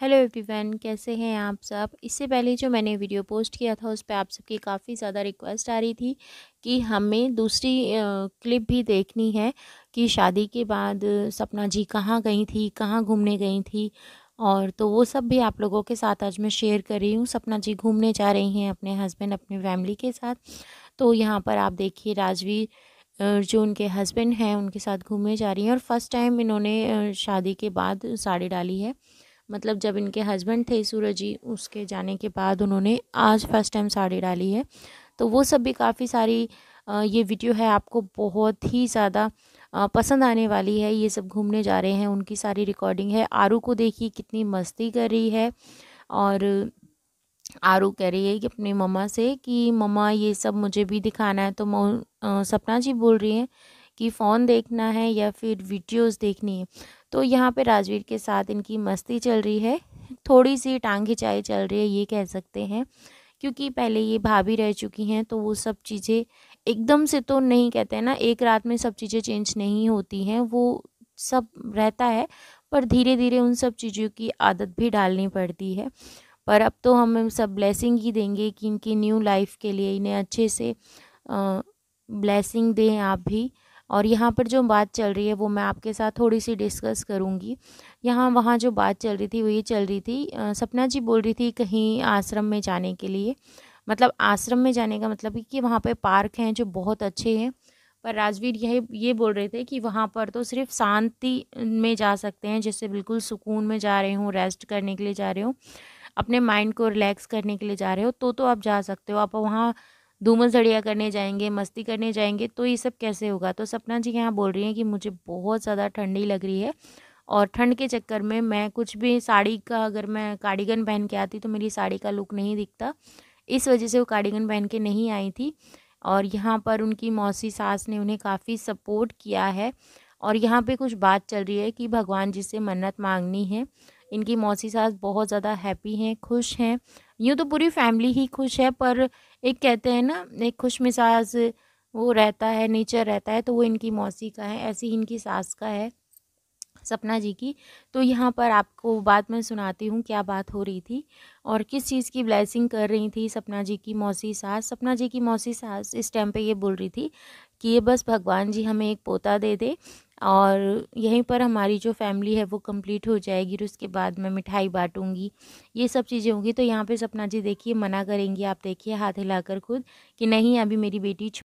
hello everyone कैसे हैं आप सब इससे पहले जो मैंने वीडियो पोस्ट किया था उस पर आप सबकी काफ़ी ज़्यादा रिक्वेस्ट आ रही थी कि हमें दूसरी क्लिप भी देखनी है कि शादी के बाद सपना जी कहाँ गई थी कहाँ घूमने गई थी और तो वो सब भी आप लोगों के साथ आज मैं शेयर कर रही हूँ सपना जी घूमने जा रही हैं अपने हस्बैंड अपनी फैमिली के साथ तो यहाँ पर आप देखिए राजवीर जो उनके हस्बैंड हैं उनके साथ घूमने जा रही हैं और फर्स्ट टाइम इन्होंने शादी के बाद साड़ी डाली है मतलब जब इनके हस्बैंड थे सूरज जी उसके जाने के बाद उन्होंने आज फर्स्ट टाइम साड़ी डाली है तो वो सब भी काफ़ी सारी ये वीडियो है आपको बहुत ही ज़्यादा पसंद आने वाली है ये सब घूमने जा रहे हैं उनकी सारी रिकॉर्डिंग है आरू को देखिए कितनी मस्ती कर रही है और आरू कह रही है कि अपनी मम्मा से कि मम्मा ये सब मुझे भी दिखाना है तो सपना जी बोल रही हैं कि फ़ोन देखना है या फिर वीडियोस देखनी है तो यहाँ पे राजवीर के साथ इनकी मस्ती चल रही है थोड़ी सी टांग खिंचाई चल रही है ये कह सकते हैं क्योंकि पहले ये भाभी रह चुकी हैं तो वो सब चीज़ें एकदम से तो नहीं कहते हैं ना एक रात में सब चीज़ें चेंज नहीं होती हैं वो सब रहता है पर धीरे धीरे उन सब चीज़ों की आदत भी डालनी पड़ती है पर अब तो हम सब ब्लेसिंग ही देंगे कि इनकी न्यू लाइफ के लिए इन्हें अच्छे से ब्लेसिंग दें आप भी और यहाँ पर जो बात चल रही है वो मैं आपके साथ थोड़ी सी डिस्कस करूँगी यहाँ वहाँ जो बात चल रही थी वो ये चल रही थी सपना जी बोल रही थी कहीं आश्रम में जाने के लिए मतलब आश्रम में जाने का मतलब कि वहाँ पर पार्क हैं जो बहुत अच्छे हैं पर राजवीर यही ये बोल रहे थे कि वहाँ पर तो सिर्फ शांति में जा सकते हैं जैसे बिल्कुल सुकून में जा रहे हो रेस्ट करने के लिए जा रहे हो अपने माइंड को रिलैक्स करने के लिए जा रहे हो तो तो आप जा सकते हो आप वहाँ धूमल धड़िया करने जाएंगे मस्ती करने जाएंगे तो ये सब कैसे होगा तो सपना जी यहाँ बोल रही हैं कि मुझे बहुत ज़्यादा ठंडी लग रही है और ठंड के चक्कर में मैं कुछ भी साड़ी का अगर मैं कार्डिगन पहन के आती तो मेरी साड़ी का लुक नहीं दिखता इस वजह से वो कार्डिगन पहन के नहीं आई थी और यहाँ पर उनकी मौसी सास ने उन्हें काफ़ी सपोर्ट किया है और यहाँ पे कुछ बात चल रही है कि भगवान जी से मन्नत मांगनी है इनकी मौसी सास बहुत ज़्यादा हैप्पी हैं खुश हैं यूँ तो पूरी फैमिली ही खुश है पर एक कहते हैं ना एक खुश मिजाज वो रहता है नेचर रहता है तो वो इनकी मौसी का है ऐसी इनकी सास का है सपना जी की तो यहाँ पर आपको बात में सुनाती हूँ क्या बात हो रही थी और किस चीज़ की ब्लेसिंग कर रही थी सपना जी की मौसी सास सपना जी की मौसी सास इस टाइम पे ये बोल रही थी कि ये बस भगवान जी हमें एक पोता दे दे और यहीं पर हमारी जो फैमिली है वो कंप्लीट हो जाएगी और उसके बाद मैं मिठाई बांटूंगी ये सब चीज़ें होंगी तो यहाँ पे सपना जी देखिए मना करेंगी आप देखिए हाथ हिलाकर खुद कि नहीं अभी मेरी बेटी